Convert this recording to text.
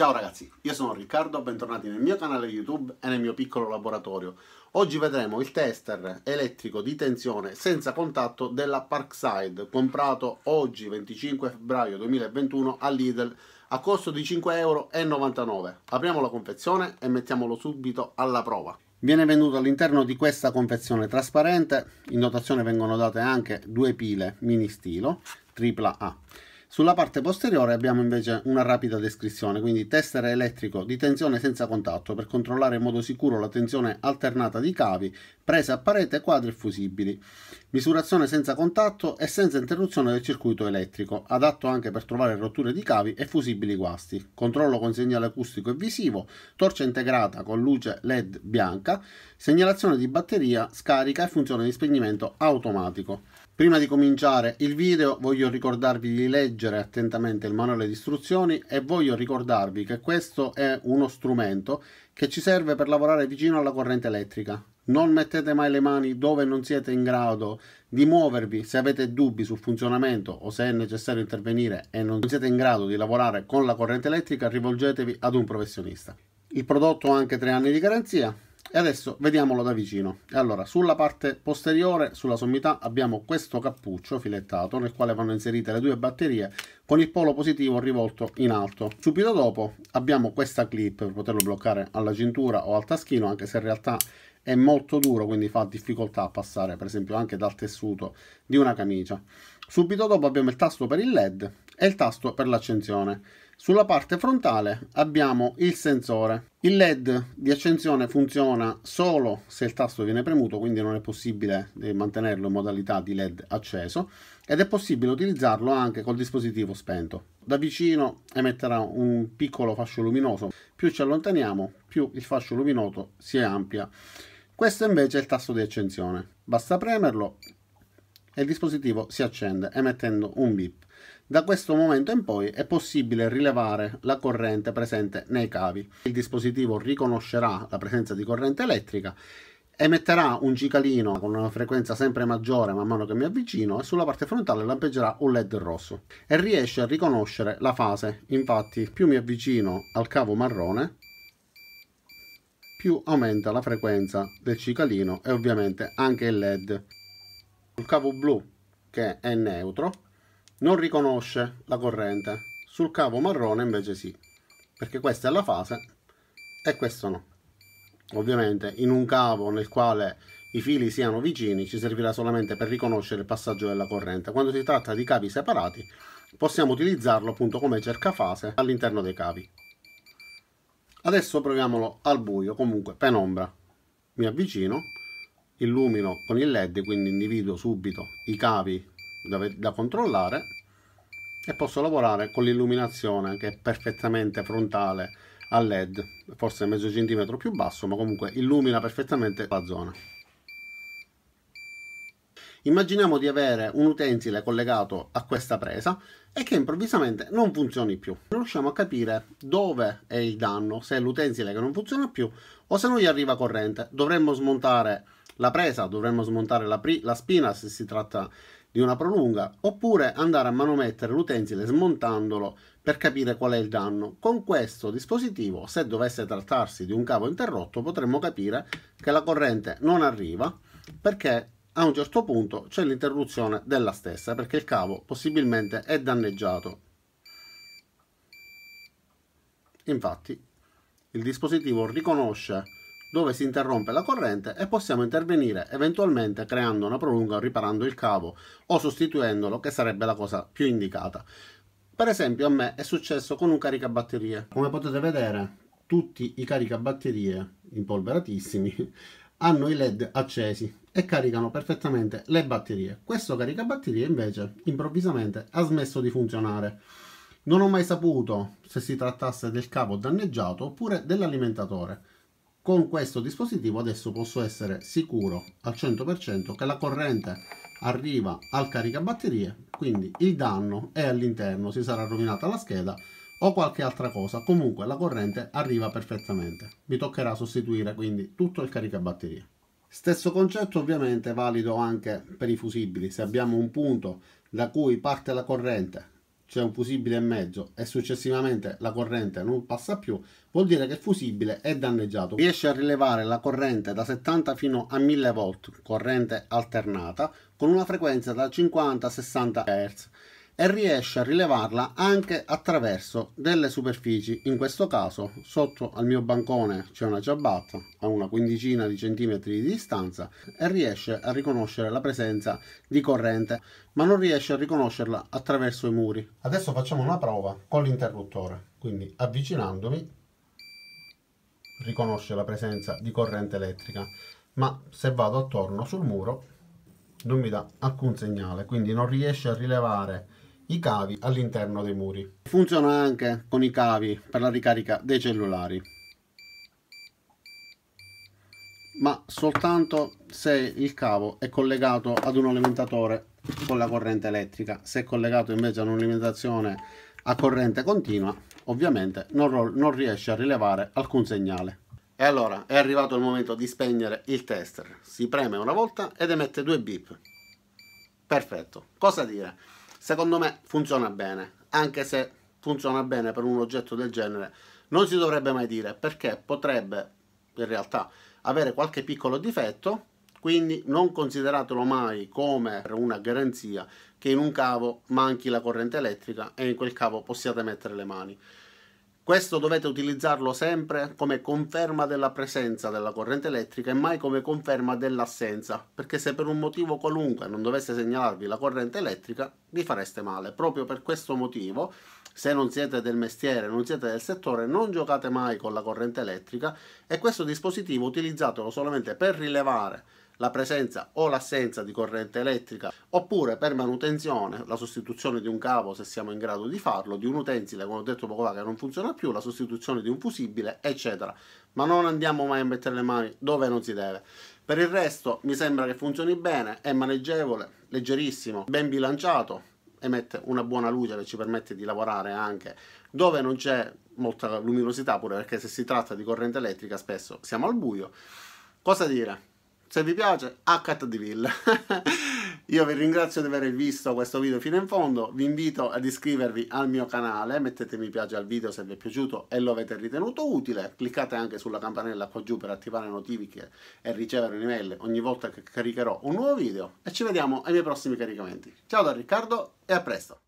Ciao ragazzi, io sono Riccardo, bentornati nel mio canale YouTube e nel mio piccolo laboratorio. Oggi vedremo il tester elettrico di tensione senza contatto della Parkside, comprato oggi 25 febbraio 2021 a Lidl a costo di 5,99 euro. Apriamo la confezione e mettiamolo subito alla prova. Viene venduto all'interno di questa confezione trasparente, in dotazione vengono date anche due pile mini stilo, tripla AAA sulla parte posteriore abbiamo invece una rapida descrizione, quindi tester elettrico di tensione senza contatto per controllare in modo sicuro la tensione alternata di cavi, prese a parete, quadri e fusibili. Misurazione senza contatto e senza interruzione del circuito elettrico, adatto anche per trovare rotture di cavi e fusibili guasti. Controllo con segnale acustico e visivo, torcia integrata con luce LED bianca, segnalazione di batteria, scarica e funzione di spegnimento automatico. Prima di cominciare il video voglio ricordarvi di leggere attentamente il manuale di istruzioni e voglio ricordarvi che questo è uno strumento che ci serve per lavorare vicino alla corrente elettrica. Non mettete mai le mani dove non siete in grado di muovervi se avete dubbi sul funzionamento o se è necessario intervenire e non siete in grado di lavorare con la corrente elettrica rivolgetevi ad un professionista. Il prodotto ha anche tre anni di garanzia e adesso vediamolo da vicino. Allora, sulla parte posteriore, sulla sommità, abbiamo questo cappuccio filettato nel quale vanno inserite le due batterie con il polo positivo rivolto in alto. Subito dopo abbiamo questa clip per poterlo bloccare alla cintura o al taschino, anche se in realtà è molto duro, quindi fa difficoltà a passare per esempio anche dal tessuto di una camicia. Subito dopo abbiamo il tasto per il LED e il tasto per l'accensione. Sulla parte frontale abbiamo il sensore il LED di accensione funziona solo se il tasto viene premuto, quindi non è possibile eh, mantenerlo in modalità di LED acceso ed è possibile utilizzarlo anche col dispositivo spento. Da vicino emetterà un piccolo fascio luminoso, più ci allontaniamo più il fascio luminoso si amplia. Questo invece è il tasto di accensione. Basta premerlo e il dispositivo si accende emettendo un bip. Da questo momento in poi è possibile rilevare la corrente presente nei cavi. Il dispositivo riconoscerà la presenza di corrente elettrica emetterà un cicalino con una frequenza sempre maggiore man mano che mi avvicino e sulla parte frontale lampeggerà un led rosso e riesce a riconoscere la fase infatti più mi avvicino al cavo marrone più aumenta la frequenza del cicalino e ovviamente anche il led sul cavo blu, che è neutro, non riconosce la corrente, sul cavo marrone invece sì, perché questa è la fase e questo no. Ovviamente in un cavo nel quale i fili siano vicini ci servirà solamente per riconoscere il passaggio della corrente. Quando si tratta di cavi separati possiamo utilizzarlo appunto come cercafase all'interno dei cavi. Adesso proviamolo al buio, comunque penombra. Mi avvicino illumino con il led quindi individuo subito i cavi da, da controllare e posso lavorare con l'illuminazione che è perfettamente frontale al led forse mezzo centimetro più basso ma comunque illumina perfettamente la zona immaginiamo di avere un utensile collegato a questa presa e che improvvisamente non funzioni più. Non riusciamo a capire dove è il danno, se è l'utensile che non funziona più o se non gli arriva corrente. Dovremmo smontare la presa, dovremmo smontare la, la spina se si tratta di una prolunga, oppure andare a manomettere l'utensile smontandolo per capire qual è il danno. Con questo dispositivo, se dovesse trattarsi di un cavo interrotto, potremmo capire che la corrente non arriva perché a un certo punto c'è l'interruzione della stessa, perché il cavo possibilmente è danneggiato. Infatti, il dispositivo riconosce dove si interrompe la corrente e possiamo intervenire eventualmente creando una prolunga o riparando il cavo o sostituendolo che sarebbe la cosa più indicata. Per esempio a me è successo con un caricabatterie. Come potete vedere tutti i caricabatterie impolveratissimi hanno i led accesi e caricano perfettamente le batterie. Questo caricabatterie invece improvvisamente ha smesso di funzionare. Non ho mai saputo se si trattasse del cavo danneggiato oppure dell'alimentatore. Con questo dispositivo adesso posso essere sicuro al 100% che la corrente arriva al caricabatterie, quindi il danno è all'interno, si sarà rovinata la scheda o qualche altra cosa, comunque la corrente arriva perfettamente. Mi toccherà sostituire quindi tutto il caricabatterie. Stesso concetto ovviamente valido anche per i fusibili, se abbiamo un punto da cui parte la corrente c'è un fusibile e mezzo e successivamente la corrente non passa più, vuol dire che il fusibile è danneggiato. Riesce a rilevare la corrente da 70 fino a 1000 volt, corrente alternata, con una frequenza da 50 a 60 Hz e riesce a rilevarla anche attraverso delle superfici, in questo caso sotto al mio bancone c'è una ciabatta a una quindicina di centimetri di distanza e riesce a riconoscere la presenza di corrente, ma non riesce a riconoscerla attraverso i muri. Adesso facciamo una prova con l'interruttore, quindi avvicinandomi riconosce la presenza di corrente elettrica, ma se vado attorno sul muro non mi dà alcun segnale, quindi non riesce a rilevare i cavi all'interno dei muri. Funziona anche con i cavi per la ricarica dei cellulari ma soltanto se il cavo è collegato ad un alimentatore con la corrente elettrica se è collegato invece ad un'alimentazione a corrente continua ovviamente non, non riesce a rilevare alcun segnale e allora è arrivato il momento di spegnere il tester si preme una volta ed emette due beep. perfetto cosa dire secondo me funziona bene, anche se funziona bene per un oggetto del genere, non si dovrebbe mai dire perché potrebbe in realtà avere qualche piccolo difetto, quindi non consideratelo mai come una garanzia che in un cavo manchi la corrente elettrica e in quel cavo possiate mettere le mani. Questo dovete utilizzarlo sempre come conferma della presenza della corrente elettrica e mai come conferma dell'assenza, perché se per un motivo qualunque non dovesse segnalarvi la corrente elettrica, vi fareste male. Proprio per questo motivo, se non siete del mestiere, non siete del settore, non giocate mai con la corrente elettrica e questo dispositivo utilizzatelo solamente per rilevare la presenza o l'assenza di corrente elettrica oppure per manutenzione la sostituzione di un cavo se siamo in grado di farlo, di un utensile come ho detto poco fa che non funziona più, la sostituzione di un fusibile eccetera ma non andiamo mai a mettere le mani dove non si deve. Per il resto mi sembra che funzioni bene, è maneggevole, leggerissimo, ben bilanciato, emette una buona luce che ci permette di lavorare anche dove non c'è molta luminosità pure perché se si tratta di corrente elettrica spesso siamo al buio. Cosa dire? se vi piace, HDVille. Io vi ringrazio di aver visto questo video fino in fondo, vi invito ad iscrivervi al mio canale, mettete mi piace al video se vi è piaciuto e lo avete ritenuto utile, cliccate anche sulla campanella qua giù per attivare notifiche e ricevere un'email ogni volta che caricherò un nuovo video e ci vediamo ai miei prossimi caricamenti. Ciao da Riccardo e a presto!